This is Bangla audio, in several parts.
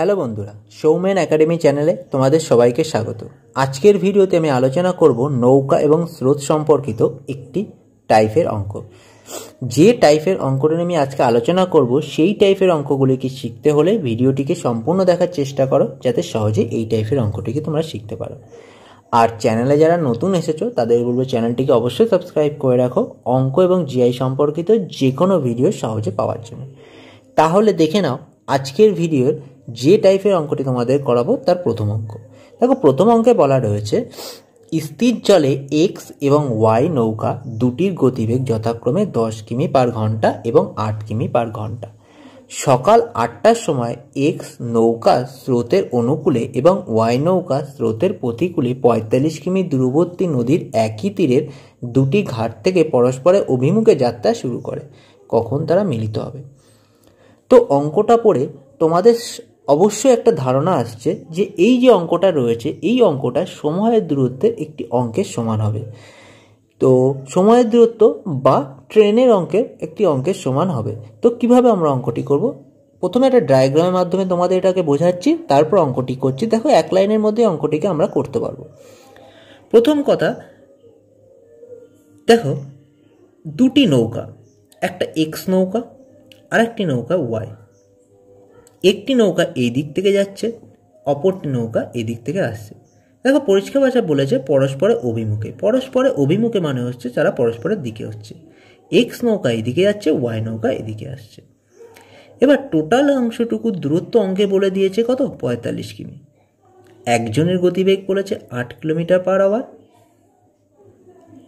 হ্যালো বন্ধুরা সৌমেন একাডেমি চ্যানেলে তোমাদের সবাইকে স্বাগত আজকের ভিডিওতে আমি আলোচনা করব নৌকা এবং স্রোত সম্পর্কিত একটি টাইপের অঙ্ক যে টাইপের অঙ্কটা আমি আজকে আলোচনা করব সেই টাইপের অঙ্কগুলিকে শিখতে হলে ভিডিওটিকে সম্পূর্ণ দেখার চেষ্টা করো যাতে সহজে এই টাইপের অঙ্কটিকে তোমরা শিখতে পারো আর চ্যানেলে যারা নতুন এসেছো তাদের বলবো চ্যানেলটিকে অবশ্যই সাবস্ক্রাইব করে রাখো অঙ্ক এবং জিআই সম্পর্কিত যে কোনো ভিডিও সহজে পাওয়ার জন্য তাহলে দেখে নাও আজকের ভিডিওর যে টাইপের অঙ্কটি তোমাদের করাবো তার প্রথম অঙ্ক দেখো প্রথম অঙ্কে বলা রয়েছে স্থির জলে এক্স এবং ওয়াই নৌকা দুটির গতিবেগ যথাক্রমে দশ কিমি পার ঘন্টা এবং আট কিমি পার ঘন্টা সকাল আটটার সময় এক্স নৌকা স্রোতের অনুকূলে এবং ওয়াই নৌকা স্রোতের প্রতিকূলে পঁয়তাল্লিশ কিমি দূরবর্তী নদীর একই তীরের দুটি ঘাট থেকে পরস্পরের অভিমুখে যাত্রা শুরু করে কখন তারা মিলিত হবে তো অঙ্কটা পড়ে তোমাদের অবশ্যই একটা ধারণা আসছে যে এই যে অঙ্কটা রয়েছে এই অঙ্কটা সময়ের দূরত্বের একটি অঙ্কের সমান হবে তো সময়ের দূরত্ব বা ট্রেনের অঙ্কের একটি অঙ্কের সমান হবে তো কিভাবে আমরা অঙ্কটি করব প্রথমে একটা ডায়াগ্রামের মাধ্যমে তোমাদের এটাকে বোঝাচ্ছি তারপর অঙ্কটি করছি দেখো এক লাইনের মধ্যে অঙ্কটিকে আমরা করতে পারবো প্রথম কথা দেখো দুটি নৌকা একটা এক্স নৌকা আর একটি নৌকা ওয়াই একটি নৌকা এই দিক থেকে যাচ্ছে অপরটি নৌকা এদিক থেকে আসছে দেখো পরিষ্কার ভাষা বলেছে পরস্পরে অভিমুখে পরস্পরে অভিমুখে মানে হচ্ছে তারা পরস্পরের দিকে হচ্ছে এক্স নৌকা এদিকে যাচ্ছে ওয়াই নৌকা এদিকে আসছে এবার টোটাল অংশটুকু দূরত্ব অঙ্কে বলে দিয়েছে কত পঁয়তাল্লিশ কিমি একজনের গতিবেগ বলেছে আট কিলোমিটার পার আওয়ার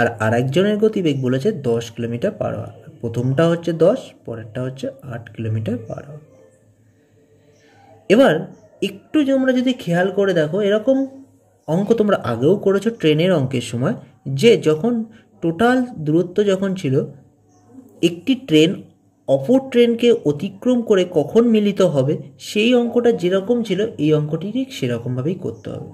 আর আরেকজনের গতিবেগ বলেছে দশ কিলোমিটার পার আওয়ার প্রথমটা হচ্ছে দশ পরেরটা হচ্ছে আট কিলোমিটার পার আওয়ার এবার একটু তোমরা যদি খেয়াল করে দেখো এরকম অঙ্ক তোমরা আগেও করেছো ট্রেনের অঙ্কের সময় যে যখন টোটাল দূরত্ব যখন ছিল একটি ট্রেন অপর ট্রেনকে অতিক্রম করে কখন মিলিত হবে সেই অঙ্কটা যেরকম ছিল এই অঙ্কটি ঠিক সেরকমভাবেই করতে হবে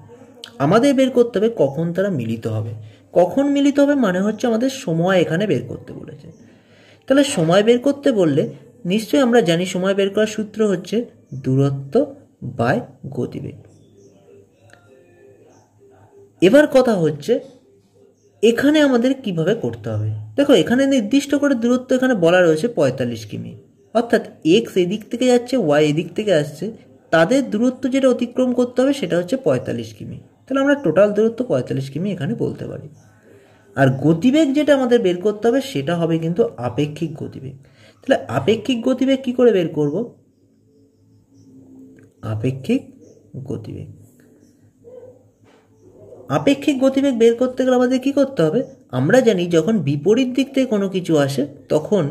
আমাদের বের করতে হবে কখন তারা মিলিত হবে কখন মিলিত হবে মানে হচ্ছে আমাদের সময় এখানে বের করতে বলেছে তাহলে সময় বের করতে বললে নিশ্চয়ই আমরা জানি সময় বের করার সূত্র হচ্ছে দূরত্ব বাই গতিবেগ এবার কথা হচ্ছে এখানে আমাদের কিভাবে করতে হবে দেখো এখানে নির্দিষ্ট করে দূরত্ব এখানে বলা রয়েছে পঁয়তাল্লিশ কিমি অর্থাৎ এক্স এদিক থেকে যাচ্ছে ওয়াই এদিক থেকে আসছে তাদের দূরত্ব যেটা অতিক্রম করতে হবে সেটা হচ্ছে পঁয়তাল্লিশ কিমি তাহলে আমরা টোটাল দূরত্ব পঁয়তাল্লিশ কিমি এখানে বলতে পারি আর গতিবেগ যেটা আমাদের বের করতে হবে সেটা হবে কিন্তু আপেক্ষিক গতিবেগ তাহলে আপেক্ষিক গতিবেগ কী করে বের করব আপেক্ষিক গতিবেগ আপেক্ষিক গতিবেগ বের করতে গেলে আমাদের কী করতে হবে আমরা জানি যখন বিপরীত দিক থেকে কোনো কিছু আসে তখন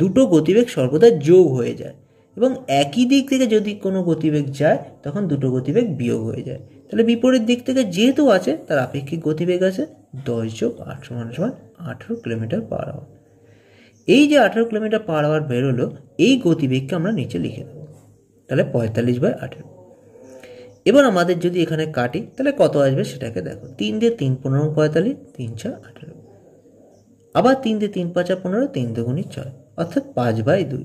দুটো গতিবেগ সর্বদা যোগ হয়ে যায় এবং একই দিক থেকে যদি কোনো গতিবেগ যায় তখন দুটো গতিবেগ বিয়োগ হয়ে যায় তাহলে বিপরীত দিক থেকে যেহেতু আছে তার আপেক্ষিক গতিবেগ আছে দশ যোগ আট সমান সমান আঠেরো কিলোমিটার পার আওয়ার এই যে আঠেরো কিলোমিটার পার আওয়ার বেরোলো এই গতিবেগকে আমরা নিচে লিখে দেবো তাহলে পঁয়তাল্লিশ বাই আঠেরো এবার আমাদের যদি এখানে কাটি তাহলে কত আসবে সেটাকে দেখো তিন দিয়ে তিন পনেরো পঁয়তাল্লিশ তিন চার আঠেরো আবার তিন দিয়ে তিন পাঁচা পনেরো তিন দুগুণি ছয় অর্থাৎ পাঁচ বাই দুই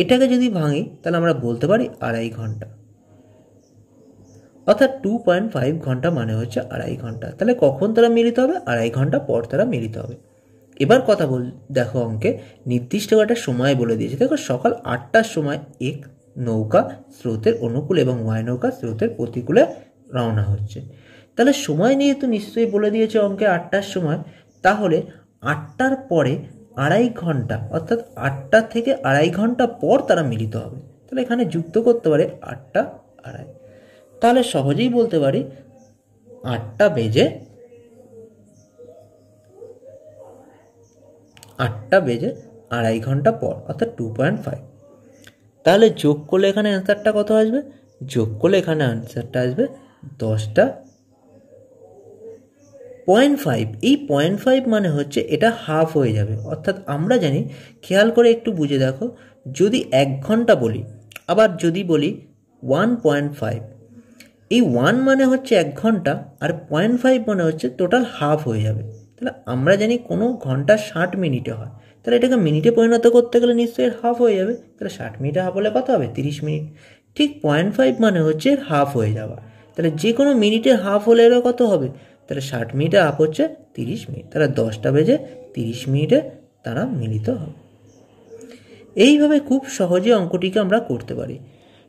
এটাকে যদি ভাঙি তাহলে আমরা বলতে পারি আড়াই ঘন্টা অর্থাৎ টু পয়েন্ট ফাইভ ঘন্টা মানে হচ্ছে আড়াই ঘন্টা তাহলে কখন তারা মিলিত হবে আড়াই ঘন্টা পর তারা মিলিত হবে এবার কথা বল দেখো অঙ্কে নির্দিষ্ট একটা সময় বলে দিয়েছে দেখো সকাল আটটার সময় এক নৌকা স্রোতের অনুকূল এবং ওয়াই নৌকা স্রোতের প্রতিকূলে রওনা হচ্ছে তাহলে সময় নিয়ে তো নিশ্চয়ই বলে দিয়েছে অঙ্কে আটটার সময় তাহলে আটটার পরে আড়াই ঘন্টা অর্থাৎ আটটা থেকে আড়াই ঘন্টা পর তারা মিলিত হবে তাহলে এখানে যুক্ত করতে পারে আটটা আড়াই তাহলে সহজেই বলতে পারি আটটা বেজে আটটা বেজে আড়াই ঘন্টা পর অর্থাৎ টু পয়েন্ট ফাইভ তাহলে যোগ করলে এখানে অ্যান্সারটা কত আসবে যোগ করলে এখানে অ্যান্সারটা আসবে দশটা পয়েন্ট ফাইভ এই পয়েন্ট ফাইভ মানে হচ্ছে এটা হাফ হয়ে যাবে অর্থাৎ আমরা জানি খেয়াল করে একটু বুঝে দেখো যদি এক ঘন্টা বলি আবার যদি বলি ওয়ান পয়েন্ট ফাইভ এই ওয়ান মানে হচ্ছে এক ঘন্টা আর পয়েন্ট ফাইভ মানে হচ্ছে টোটাল হাফ হয়ে যাবে তাহলে আমরা জানি কোনো ঘন্টা ষাট মিনিটে হয় তাহলে এটাকে মিনিটে পরিণত করতে গেলে নিশ্চয়ই হাফ হয়ে যাবে তাহলে ষাট মিনিটে হাফ হলে কত হবে তিরিশ মিনিট ঠিক পয়েন্ট ফাইভ মানে হচ্ছে হাফ হয়ে যাওয়া তাহলে যে কোনো মিনিটে হাফ হলে এরও কত হবে তাহলে ষাট মিনিটে হাফ হচ্ছে তিরিশ মিনিট তারা দশটা বেজে তিরিশ মিনিটে তারা মিলিত হবে এইভাবে খুব সহজে অঙ্কটিকে আমরা করতে পারি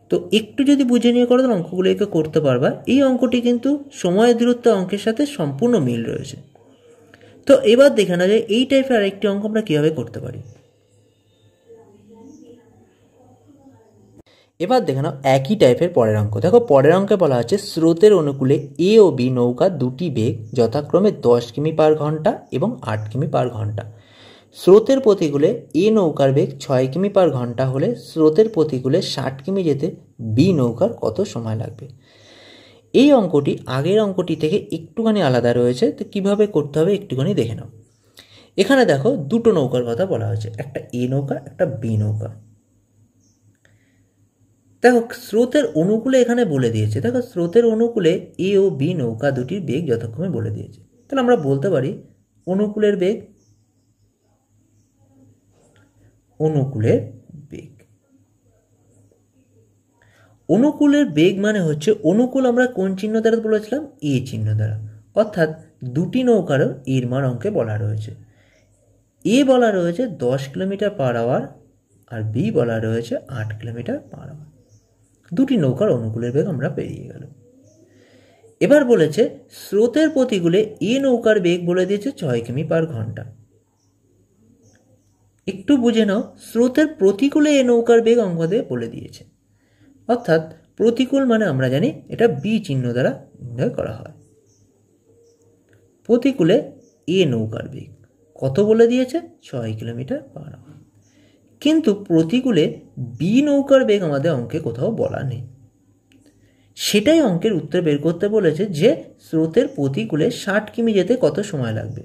তো একটু যদি বুঝে নিয়ে করো অঙ্কগুলোকে করতে পারবা এই অঙ্কটি কিন্তু সময় দূরত্ব অঙ্কের সাথে সম্পূর্ণ মিল রয়েছে তো এবার দেখে না যে এই টাইপের আরেকটি অঙ্ক আমরা কীভাবে করতে পারি এবার দেখে নাও একই টাইপের পরের অঙ্ক দেখো পরের অঙ্কে বলা হচ্ছে স্রোতের অনুকূলে এ ও বি নৌকা দুটি বেগ যথাক্রমে দশ কিমি পার ঘন্টা এবং আট কিমি পার ঘন্টা স্রোতের প্রতিকূলে এ নৌকার বেগ ছয় কিমি পার ঘন্টা হলে স্রোতের প্রতিকূলে ষাট কিমি যেতে বি নৌকার কত সময় লাগবে এই অঙ্কটি আগের অঙ্কটি থেকে একটুখানি আলাদা রয়েছে তো কীভাবে করতে হবে একটুখানি দেখে নাও এখানে দেখো দুটো নৌকার কথা বলা হয়েছে একটা এ নৌকা একটা বি নৌকা দেখো স্রোতের অনুকূলে এখানে বলে দিয়েছে দেখো স্রোতের অনুকূলে এ ও বি নৌকা দুটির বেগ যথাক্রমে বলে দিয়েছে তাহলে আমরা বলতে পারি অনুকূলের বেগ অনুকূলের অনুকূলের বেগ মানে হচ্ছে অনুকূল আমরা কোন চিহ্ন দ্বারা বলেছিলাম এ চিহ্ন দ্বারা অর্থাৎ দুটি নৌকারও এর মান অঙ্কে বলা রয়েছে এ বলা রয়েছে দশ কিলোমিটার পার আওয়ার আর বি বলা রয়েছে আট কিলোমিটার পার আওয়ার দুটি নৌকার অনুকূলের বেগ আমরা পেরিয়ে গেল এবার বলেছে স্রোতের প্রতিকূলে এ নৌকার বেগ বলে দিয়েছে ছয় কিমি পার ঘন্টা একটু বুঝে নাও স্রোতের প্রতিকূলে এ নৌকার বেগ অঙ্গদে বলে দিয়েছে অর্থাৎ প্রতিকূল মানে আমরা জানি এটা বি চিহ্ন দ্বারা নির্ণয় করা হয় প্রতিকূলে এ নৌকার বেগ কত বলে দিয়েছে ছয় কিলোমিটার পার কিন্তু প্রতিকূলে বি নৌকার বেগ আমাদের অঙ্কে কোথাও বলা নেই সেটাই অঙ্কের উত্তর বের করতে বলেছে যে স্রোতের প্রতিকূলে ষাট কিমি যেতে কত সময় লাগবে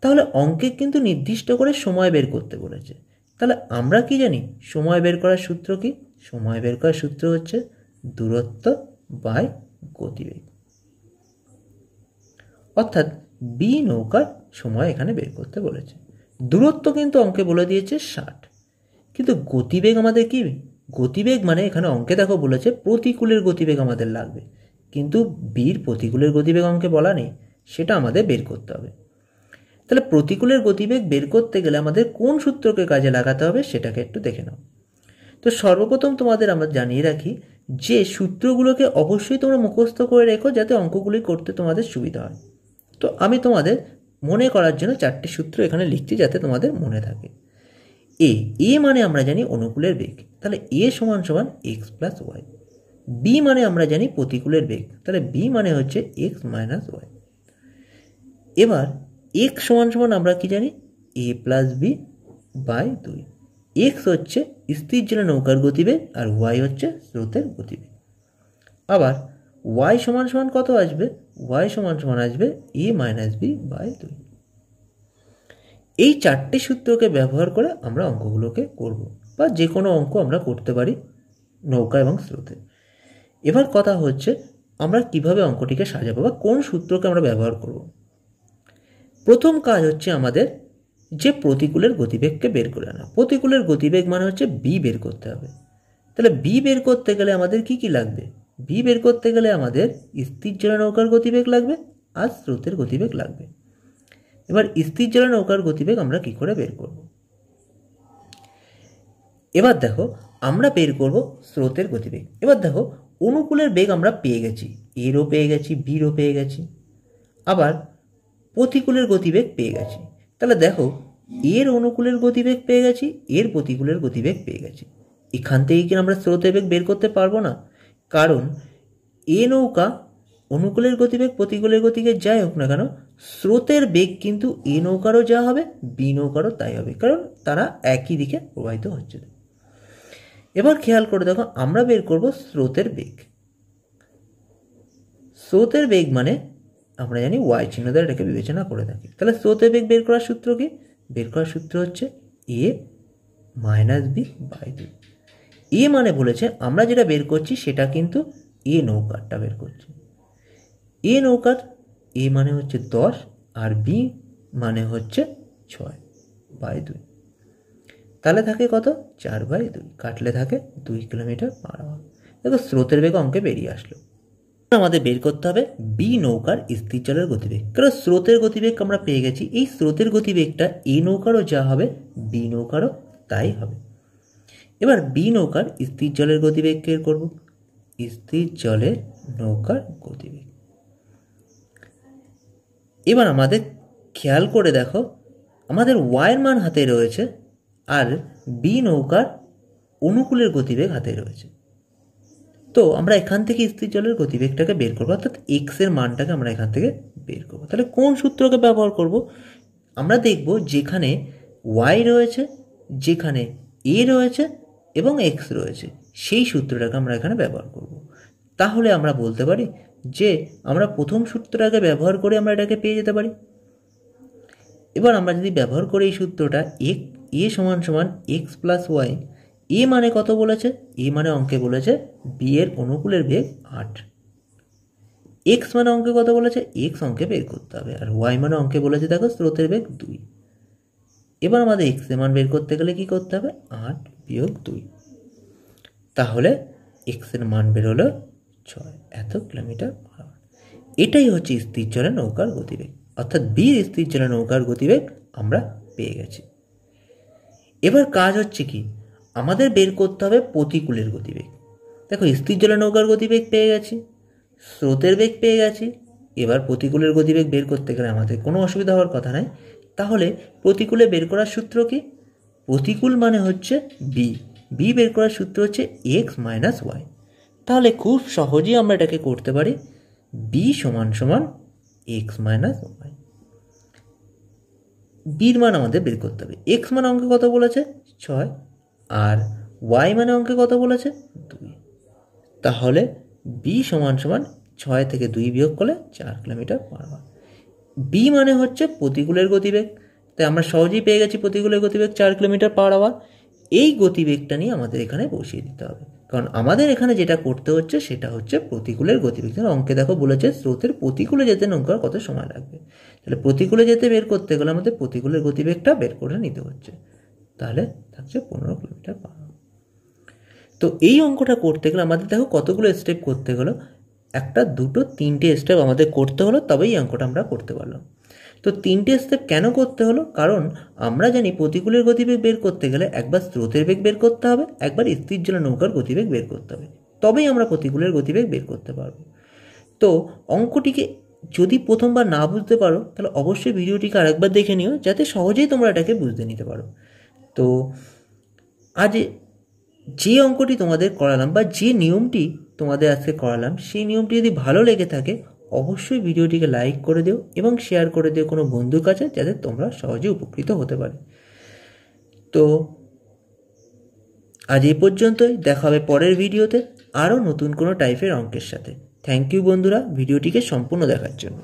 তাহলে অঙ্কে কিন্তু নির্দিষ্ট করে সময় বের করতে বলেছে তাহলে আমরা কি জানি সময় বের করার সূত্র কী সময় বের করার সূত্র হচ্ছে দূরত্ব বাই গতিবেগ অর্থাৎ বি নৌকার সময় এখানে বের করতে বলেছে দূরত্ব কিন্তু অঙ্কে বলে দিয়েছে ষাট কিন্তু গতিবেগ আমাদের কি গতিবেগ মানে এখানে অঙ্কে দেখো বলেছে প্রতিকূলের গতিবেগ আমাদের লাগবে কিন্তু বীর প্রতিকূলের গতিবেগ অঙ্কে বলা নেই সেটা আমাদের বের করতে হবে তাহলে প্রতিকূলের গতিবেগ বের করতে গেলে আমাদের কোন সূত্রকে কাজে লাগাতে হবে সেটাকে একটু দেখে নাও তো সর্বপ্রথম তোমাদের আমরা জানিয়ে রাখি যে সূত্রগুলোকে অবশ্যই তোমরা মুখস্থ করে রেখো যাতে অঙ্কগুলি করতে তোমাদের সুবিধা হয় তো আমি তোমাদের মনে করার জন্য চারটি সূত্র এখানে লিখছি যাতে তোমাদের মনে থাকে এ এ মানে আমরা জানি অনুকূলের বেগ তাহলে এ সমান সমান এক্স প্লাস ওয়াই বি মানে আমরা জানি প্রতিকূলের বেগ তাহলে বি মানে হচ্ছে এক্স মাইনাস ওয়াই এবার এক্স সমান সমান আমরা কি জানি এ প্লাস বি বাই দুই এক্স হচ্ছে স্থির জলে নৌকার গতিবেগ আর ওয়াই হচ্ছে স্রোতের গতিবেগ আবার ওয়াই সমান সমান কত আসবে ওয়াই সমান সমান আসবে এ মাইনাস বি বাই দুই এই চারটি সূত্রকে ব্যবহার করে আমরা অঙ্কগুলোকে করব বা যে কোনো অঙ্ক আমরা করতে পারি নৌকা এবং স্রোতে এবার কথা হচ্ছে আমরা কিভাবে অঙ্কটিকে সাজাবো বা কোন সূত্রকে আমরা ব্যবহার করব প্রথম কাজ হচ্ছে আমাদের যে প্রতিকূলের গতিবেগকে বের করে আনা প্রতিকূলের গতিবেগ মানে হচ্ছে বি বের করতে হবে তাহলে বি বের করতে গেলে আমাদের কি কি লাগবে বি বের করতে গেলে আমাদের স্থির জেলা নৌকার গতিবেগ লাগবে আর স্রোতের গতিবেগ লাগবে এবার স্থির জেলা নৌকার গতিবেগ আমরা কি করে বের করব এবার দেখো আমরা বের করব স্রোতের গতিবেগ এবার দেখো অনুকূলের বেগ আমরা পেয়ে গেছি এরও পেয়ে গেছি বিরও পেয়ে গেছি আবার প্রতিকূলের গতিবেগ পেয়ে গেছি তাহলে দেখো এর অনুকূলের গতিবেগ পেয়ে গেছি এর প্রতিকূলের গতিবেগ পেয়ে গেছি এখান থেকে কি আমরা স্রোতের বেগ বের করতে পারবো না কারণ এ নৌকা অনুকূলের গতিবেগ প্রতিকূলের গতিকে যাই হোক না কেন স্রোতের বেগ কিন্তু এ নৌকারও যা হবে বি নৌকারও তাই হবে কারণ তারা একই দিকে প্রবাহিত হচ্ছে এবার খেয়াল করে দেখো আমরা বের করব স্রোতের বেগ স্রোতের বেগ মানে আমরা জানি ওয়াই চিহ্ন দ্বারা এটাকে বিবেচনা করে থাকি তাহলে স্রোতের বেগ বের করার সূত্র কি বের করার সূত্র হচ্ছে এ মাইনাস বি বাই দুই এ মানে বলেছে আমরা যেটা বের করছি সেটা কিন্তু এ নৌকারটা বের করছি এ নৌকার এ মানে হচ্ছে দশ আর বি মানে হচ্ছে ছয় বাই দুই তাহলে থাকে কত চার বাই দুই কাটলে থাকে দুই কিলোমিটার পার আওয়ার দেখো স্রোতের বেগ অঙ্কে বেরিয়ে আসলো আমাদের বের করতে হবে বি নৌকার স্থির জলের গতিবেগ কারণ স্রোতের গতিবেগ আমরা পেয়ে গেছি এই স্রোতের গতিবেগটা এ নৌকারও যা হবে বি নৌকারও তাই হবে এবার বি নৌকার স্থির জলের গতিবেগ বের করব স্থির জলের নৌকার গতিবেগ এবার আমাদের খেয়াল করে দেখো আমাদের ওয়াইয়ের মান হাতে রয়েছে আর বি নৌকার অনুকূলের গতিবেগ হাতে রয়েছে তো আমরা এখান থেকে স্থির জলের গতিবেগটাকে বের করবো অর্থাৎ এক্সের মানটাকে আমরা এখান থেকে বের করবো তাহলে কোন সূত্রকে ব্যবহার করব আমরা দেখব যেখানে ওয়াই রয়েছে যেখানে এ রয়েছে এবং এক্স রয়েছে সেই সূত্রটাকে আমরা এখানে ব্যবহার করব। তাহলে আমরা বলতে পারি যে আমরা প্রথম সূত্রটাকে ব্যবহার করে আমরা এটাকে পেয়ে যেতে পারি এবার আমরা যদি ব্যবহার করি এই সূত্রটা এক এ সমান সমান এক্স প্লাস ওয়াই এ মানে কত বলেছে এ মানে অঙ্কে বলেছে বি এর অনুকূলের বেগ আট এক্স মানে অঙ্কে কত বলেছে এক্স অঙ্কে বের করতে হবে আর ওয়াই মানে অঙ্কে বলেছে দেখো স্রোতের বেগ দুই এবার আমাদের এক্স এর মান বের করতে গেলে কি করতে হবে আট বিয়োগ দুই তাহলে এক্স এর মান বের হলো ছয় এত কিলোমিটার পার এটাই হচ্ছে স্থির জলে নৌকার গতিবেগ অর্থাৎ বি স্থির জলে নৌকার গতিবেগ আমরা পেয়ে গেছি এবার কাজ হচ্ছে কি আমাদের বের করতে হবে প্রতিকূলের গতিবেগ দেখো স্থির জলে নৌকার গতিবেগ পেয়ে গেছি স্রোতের বেগ পেয়ে গেছি এবার প্রতিকূলের গতিবেগ বের করতে গেলে আমাদের কোনো অসুবিধা হওয়ার কথা নাই তাহলে প্রতিকূলে বের করার সূত্র কি প্রতিকূল মানে হচ্ছে বি বি বের করার সূত্র হচ্ছে এক্স মাইনাস ওয়াই তাহলে খুব সহজেই আমরা এটাকে করতে পারি বি সমান সমান এক্স মাইনাস ওয়াই বির মান আমাদের বের করতে হবে এক্স মান অঙ্কে কত বলেছে ছয় আর ওয়াই মানে অঙ্কে কত বলেছে দুই তাহলে বি সমান সমান ছয় থেকে দুই বিয়োগ করলে চার কিলোমিটার পার আওয়ার বি মানে হচ্ছে প্রতিকূলের গতিবেগ তাই আমরা সহজেই পেয়ে গেছি প্রতিকূলের গতিবেগ চার কিলোমিটার পার আওয়ার এই গতিবেগটা নিয়ে আমাদের এখানে বসিয়ে দিতে হবে কারণ আমাদের এখানে যেটা করতে হচ্ছে সেটা হচ্ছে প্রতিকূলের গতিবেগ যেন অঙ্কে দেখো বলেছে স্রোতের প্রতিকূলে যেতে নৌকার কত সময় লাগবে তাহলে প্রতিকূলে যেতে বের করতে গেলে আমাদের প্রতিকূলের গতিবেগটা বের করে নিতে হচ্ছে তাহলে থাকছে পনেরো কিলোমিটার পার তো এই অঙ্কটা করতে গেলে আমাদের দেখো কতগুলো স্টেপ করতে গেলো একটা দুটো তিনটে স্টেপ আমাদের করতে হলো তবেই অঙ্কটা আমরা করতে পারলাম তো তিনটে স্টেপ কেন করতে হলো কারণ আমরা জানি প্রতিকূলের গতিবেগ বের করতে গেলে একবার স্রোতের বেগ বের করতে হবে একবার স্থির জন্য নৌকার গতিবেগ বের করতে হবে তবেই আমরা প্রতিকূলের গতিবেগ বের করতে পারবো তো অঙ্কটিকে যদি প্রথমবার না বুঝতে পারো তাহলে অবশ্যই ভিডিওটিকে আরেকবার দেখে নিও যাতে সহজেই তোমরা এটাকে বুঝতে নিতে পারো তো আজ যে অঙ্কটি তোমাদের করালাম বা যে নিয়মটি তোমাদের আজকে করালাম সেই নিয়মটি যদি ভালো লেগে থাকে অবশ্যই ভিডিওটিকে লাইক করে দিও এবং শেয়ার করে দিও কোনো বন্ধুর কাছে যাতে তোমরা সহজে উপকৃত হতে পারে তো আজ এই পর্যন্তই দেখা হবে পরের ভিডিওতে আরও নতুন কোনো টাইপের অঙ্কের সাথে থ্যাংক ইউ বন্ধুরা ভিডিওটিকে সম্পূর্ণ দেখার জন্য